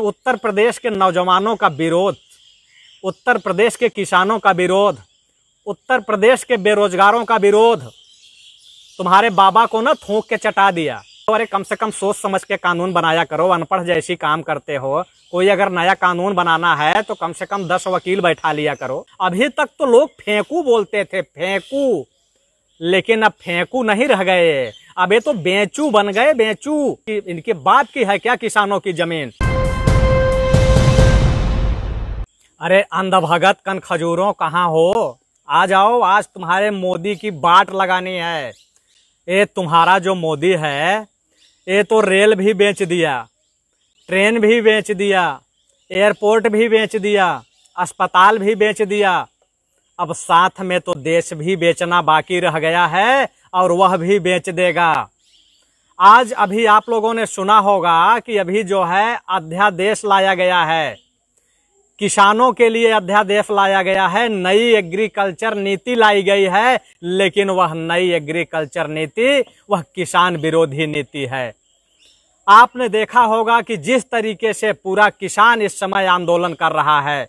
उत्तर प्रदेश के नौजवानों का विरोध उत्तर प्रदेश के किसानों का विरोध उत्तर प्रदेश के बेरोजगारों का विरोध तुम्हारे बाबा को ना थूक के चटा दिया तो अरे कम से कम सोच समझ के कानून बनाया करो अनपढ़ जैसी काम करते हो कोई अगर नया कानून बनाना है तो कम से कम दस वकील बैठा लिया करो अभी तक तो लोग फेंकू बोलते थे फेंकू लेकिन अब फेंकू नहीं रह गए अब ये तो बेचू बन गए बेचू इनके बात की है क्या किसानों की जमीन अरे अंधा भगत कन खजूरों कहाँ हो आ जाओ आज तुम्हारे मोदी की बाट लगानी है ये तुम्हारा जो मोदी है ये तो रेल भी बेच दिया ट्रेन भी बेच दिया एयरपोर्ट भी बेच दिया अस्पताल भी बेच दिया अब साथ में तो देश भी बेचना बाकी रह गया है और वह भी बेच देगा आज अभी आप लोगों ने सुना होगा कि अभी जो है अध्यादेश लाया गया है किसानों के लिए अध्यादेश लाया गया है नई एग्रीकल्चर नीति लाई गई है लेकिन वह नई एग्रीकल्चर नीति वह किसान विरोधी नीति है आपने देखा होगा कि जिस तरीके से पूरा किसान इस समय आंदोलन कर रहा है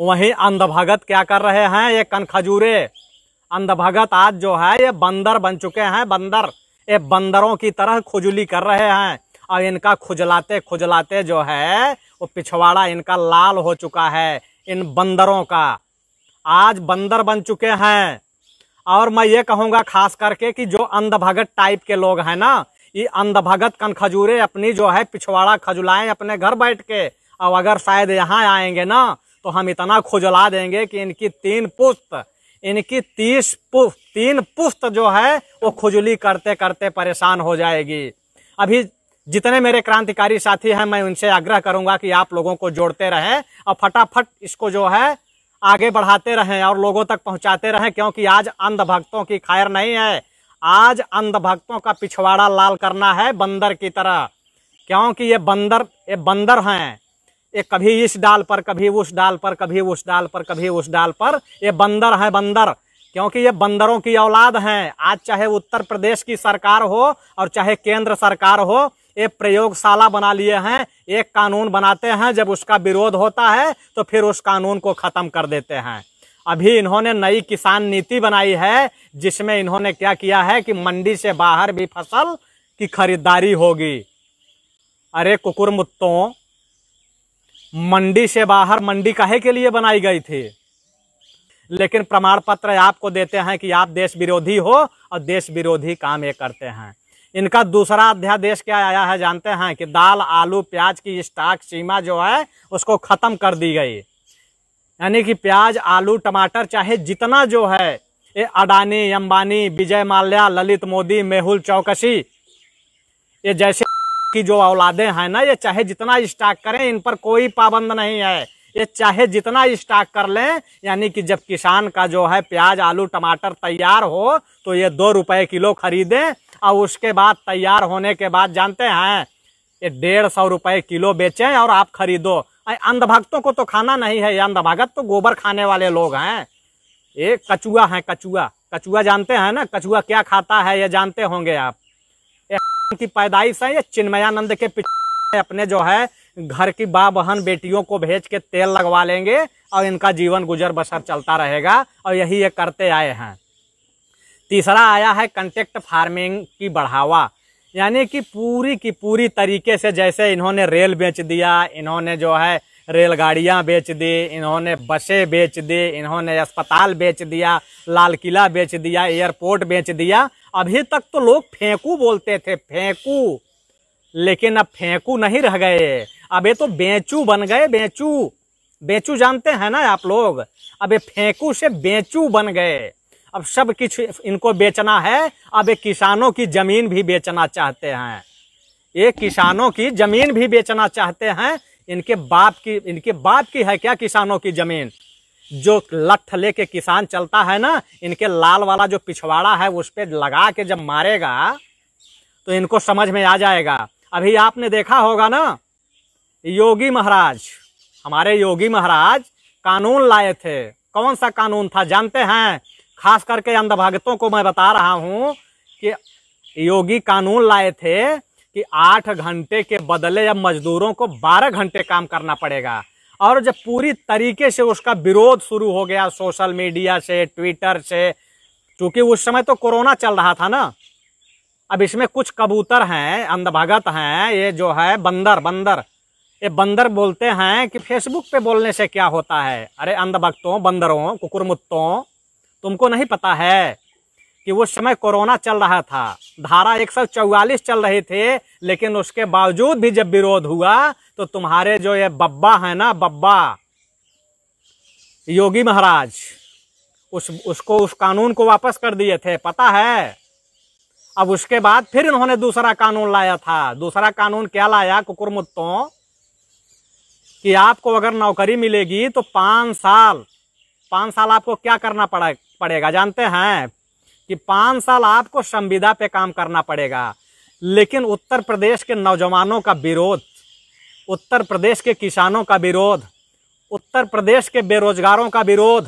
वहीं अंधभगत क्या कर रहे हैं ये कनखजूरे अंधभगत आज जो है ये बंदर बन चुके हैं बंदर ये बंदरों की तरह खुजली कर रहे हैं और इनका खुजलाते खुजलाते जो है वो तो पिछवाड़ा इनका लाल हो चुका है इन बंदरों का आज बंदर बन चुके हैं और मैं ये कहूँगा खास करके कि जो अंधभगत टाइप के लोग हैं ना ये अंधभगत कनखजूरे अपनी जो है पिछवाड़ा खजुलाएं अपने घर बैठ के और अगर शायद यहाँ आएंगे ना तो हम इतना खुजला देंगे कि इनकी तीन पुस्त इनकी तीस पुस्त तीन पुस्त जो है वो खुजली करते करते परेशान हो जाएगी अभी जितने मेरे क्रांतिकारी साथी हैं मैं उनसे आग्रह करूंगा कि आप लोगों को जोड़ते रहें और फटाफट इसको जो है आगे बढ़ाते रहें और लोगों तक पहुंचाते रहें क्योंकि आज अंधभक्तों की खैर नहीं है आज अंधभक्तों का पिछवाड़ा लाल करना है बंदर की तरह क्योंकि ये बंदर ये बंदर हैं ये कभी इस डाल पर कभी उस डाल पर कभी उस डाल पर कभी उस डाल पर ये बंदर हैं बंदर क्योंकि ये बंदरों की औलाद हैं आज चाहे उत्तर प्रदेश की सरकार हो और चाहे केंद्र सरकार हो एक प्रयोगशाला बना लिए हैं एक कानून बनाते हैं जब उसका विरोध होता है तो फिर उस कानून को ख़त्म कर देते हैं अभी इन्होंने नई किसान नीति बनाई है जिसमें इन्होंने क्या किया है कि मंडी से बाहर भी फसल की खरीदारी होगी अरे कुकुर मुत्तों मंडी से बाहर मंडी कहे के लिए बनाई गई थी लेकिन प्रमाण पत्र आपको देते हैं कि आप देश विरोधी हो और देश विरोधी काम ये करते हैं इनका दूसरा अध्यादेश क्या आया है जानते हैं कि दाल आलू प्याज की स्टॉक सीमा जो है उसको ख़त्म कर दी गई यानी कि प्याज आलू टमाटर चाहे जितना जो है ये अडानी अंबानी विजय माल्या ललित मोदी मेहुल चौकसी ये जैसे की जो औलादे हैं ना ये चाहे जितना स्टॉक करें इन पर कोई पाबंद नहीं है ये चाहे जितना स्टॉक कर लें यानी कि जब किसान का जो है प्याज आलू टमाटर तैयार हो तो ये दो रुपए किलो खरीदें और उसके बाद तैयार होने के बाद जानते हैं ये डेढ़ सौ रुपये किलो बेचें और आप खरीदो अंधभक्तों को तो खाना नहीं है ये अंधभगत तो गोबर खाने वाले लोग हैं ये कचुआ है कचुआ कचुआ जानते हैं ना कचुआ क्या खाता है ये जानते होंगे आप की पैदाइश है ये चिन्मयानंद के पिछले अपने जो है घर की बा बहन बेटियों को भेज के तेल लगवा लेंगे और इनका जीवन गुजर बसर चलता रहेगा और यही ये करते आए हैं तीसरा आया है कंटेक्ट फार्मिंग की बढ़ावा यानी कि पूरी की पूरी तरीके से जैसे इन्होंने रेल बेच दिया इन्होंने जो है रेलगाड़ियाँ बेच दी इन्होंने बसें बेच दी इन्होंने अस्पताल बेच दिया लाल किला बेच दिया एयरपोर्ट बेच दिया अभी तक तो लोग फेंकू बोलते थे फेंकू लेकिन अब फेंकू नहीं रह गए अब ये तो बेचू बन गए बेचू बेचू जानते हैं ना आप लोग अब ये फेंकू से बेचू बन गए अब सब कुछ इनको बेचना है अब ये किसानों की जमीन भी बेचना चाहते हैं ये किसानों की जमीन भी बेचना चाहते हैं इनके बाप की इनके बाप की है क्या किसानों की जमीन जो लठ लेके किसान चलता है ना इनके लाल वाला जो पिछवाड़ा है उस पर लगा के जब मारेगा तो इनको समझ में आ जाएगा अभी आपने देखा होगा ना योगी महाराज हमारे योगी महाराज कानून लाए थे कौन सा कानून था जानते हैं खास करके अंधभक्तों को मैं बता रहा हूं कि योगी कानून लाए थे कि आठ घंटे के बदले अब मजदूरों को बारह घंटे काम करना पड़ेगा और जब पूरी तरीके से उसका विरोध शुरू हो गया सोशल मीडिया से ट्विटर से क्योंकि उस समय तो कोरोना चल रहा था ना अब इसमें कुछ कबूतर हैं अंधभगत हैं ये जो है बंदर बंदर ये बंदर बोलते हैं कि फेसबुक पे बोलने से क्या होता है अरे अंधभक्तों बंदरों कुकुरमुत्तों तुमको नहीं पता है कि उस समय कोरोना चल रहा था धारा 144 चल रहे थे लेकिन उसके बावजूद भी जब विरोध हुआ तो तुम्हारे जो ये बब्बा है ना बब्बा योगी महाराज उस उसको उस कानून को वापस कर दिए थे पता है अब उसके बाद फिर इन्होंने दूसरा कानून लाया था दूसरा कानून क्या लाया कुकुरमुत्तों कि आपको अगर नौकरी मिलेगी तो पाँच साल पाँच साल आपको क्या करना पड़ा पड़ेगा जानते हैं कि पांच साल आपको संविदा पे काम करना पड़ेगा लेकिन उत्तर प्रदेश के नौजवानों का विरोध उत्तर प्रदेश के किसानों का विरोध उत्तर प्रदेश के बेरोजगारों का विरोध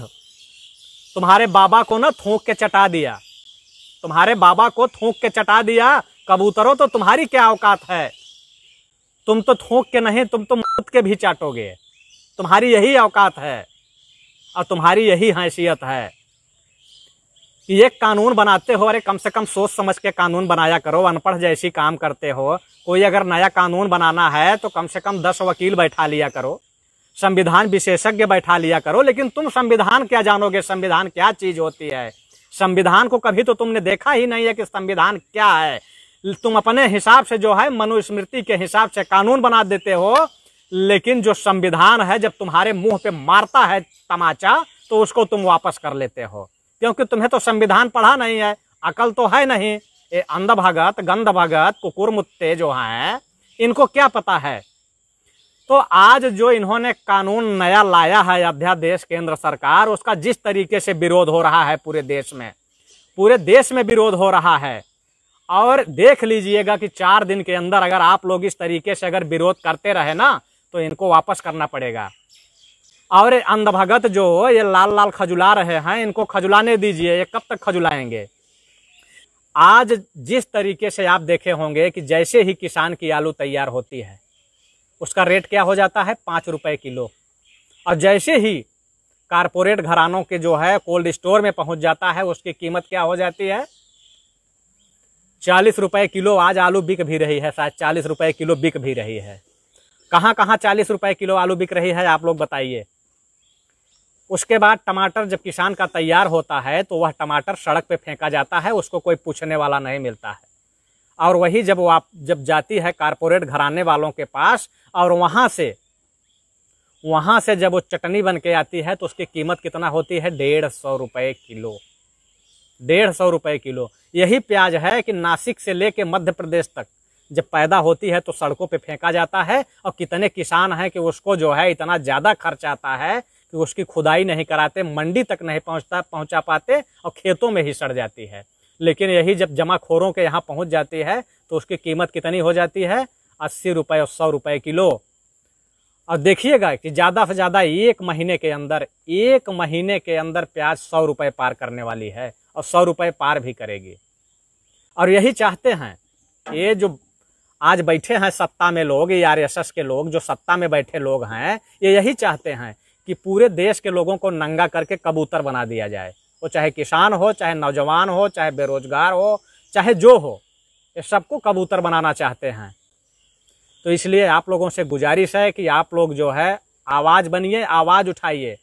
तुम्हारे बाबा को ना थूक के चटा दिया तुम्हारे बाबा को थूक के चटा दिया कबूतरों तो तुम्हारी क्या औकात है तुम तो थूक के नहीं तुम तो मौत के भी चाटोगे तुम्हारी यही औकात है और तुम्हारी यही हैसियत है कि ये कानून बनाते हो अरे कम से कम सोच समझ के कानून बनाया करो अनपढ़ जैसी काम करते हो कोई अगर नया कानून बनाना है तो कम से कम दस वकील बैठा लिया करो संविधान विशेषज्ञ बैठा लिया करो लेकिन तुम संविधान क्या जानोगे संविधान क्या चीज होती है संविधान को कभी तो तुमने देखा ही नहीं है कि संविधान क्या है तुम अपने हिसाब से जो है मनुस्मृति के हिसाब से कानून बना देते हो लेकिन जो संविधान है जब तुम्हारे मुंह पे मारता है तमाचा तो उसको तुम वापस कर लेते हो क्योंकि तुम्हें तो संविधान पढ़ा नहीं है अकल तो है नहीं ये अंधभगत गंध भगत कुकुर मुत्ते जो हैं इनको क्या पता है तो आज जो इन्होंने कानून नया लाया है अध्यादेश केंद्र सरकार उसका जिस तरीके से विरोध हो रहा है पूरे देश में पूरे देश में विरोध हो रहा है और देख लीजिएगा कि चार दिन के अंदर अगर आप लोग इस तरीके से अगर विरोध करते रहे ना तो इनको वापस करना पड़ेगा और अंधभगत जो ये लाल लाल खजुला रहे हैं इनको खजुलाने दीजिए ये कब तक खजुलाएंगे आज जिस तरीके से आप देखे होंगे कि जैसे ही किसान की आलू तैयार होती है उसका रेट क्या हो जाता है पाँच रुपये किलो और जैसे ही कारपोरेट घरानों के जो है कोल्ड स्टोर में पहुंच जाता है उसकी कीमत क्या हो जाती है चालीस रुपये किलो आज आलू बिक भी रही है शायद चालीस रुपये किलो बिक भी रही है कहाँ कहाँ चालीस रुपये किलो आलू बिक रही है आप लोग बताइए उसके बाद टमाटर जब किसान का तैयार होता है तो वह टमाटर सड़क पे फेंका जाता है उसको कोई पूछने वाला नहीं मिलता है और वही जब वो आप जब जाती है कारपोरेट घराने वालों के पास और वहाँ से वहाँ से जब वो चटनी बन के आती है तो उसकी कीमत कितना होती है डेढ़ सौ रुपये किलो डेढ़ सौ रुपये किलो यही प्याज है कि नासिक से लेके मध्य प्रदेश तक जब पैदा होती है तो सड़कों पे फेंका जाता है और कितने किसान हैं कि उसको जो है इतना ज़्यादा खर्च आता है कि उसकी खुदाई नहीं कराते मंडी तक नहीं पहुंचता पहुंचा पाते और खेतों में ही सड़ जाती है लेकिन यही जब जमाखोरों के यहाँ पहुँच जाती है तो उसकी कीमत कितनी हो जाती है अस्सी रुपये और सौ रुपये किलो और देखिएगा कि ज़्यादा से ज़्यादा एक महीने के अंदर एक महीने के अंदर प्याज सौ रुपये पार करने वाली है और सौ रुपये पार भी करेगी और यही चाहते हैं ये जो आज बैठे हैं सत्ता में लोग ये आर के लोग जो सत्ता में बैठे लोग हैं ये यही चाहते हैं कि पूरे देश के लोगों को नंगा करके कबूतर बना दिया जाए वो चाहे किसान हो चाहे नौजवान हो चाहे बेरोजगार हो चाहे जो हो ये सबको कबूतर बनाना चाहते हैं तो इसलिए आप लोगों से गुजारिश है कि आप लोग जो है आवाज़ बनिए आवाज़ उठाइए